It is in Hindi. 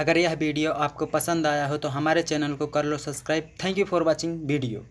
अगर यह वीडियो आपको पसंद आया हो तो हमारे चैनल को कर लो subscribe thank you for watching video